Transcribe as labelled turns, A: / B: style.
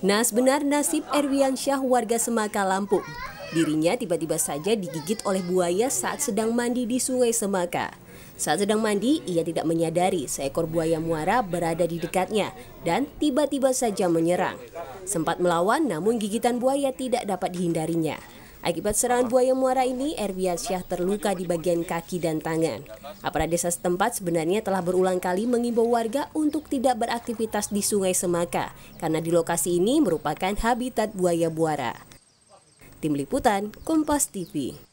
A: Nas benar nasib Erwiansyah warga Semaka Lampung. Dirinya tiba-tiba saja digigit oleh buaya saat sedang mandi di sungai Semaka. Saat sedang mandi, ia tidak menyadari seekor buaya muara berada di dekatnya dan tiba-tiba saja menyerang. Sempat melawan namun gigitan buaya tidak dapat dihindarinya. Akibat serangan buaya muara ini, Erwian Syah terluka di bagian kaki dan tangan. Aparat desa setempat sebenarnya telah berulang kali mengimbau warga untuk tidak beraktivitas di Sungai Semaka, karena di lokasi ini merupakan habitat buaya muara. Tim Liputan, Kompas TV.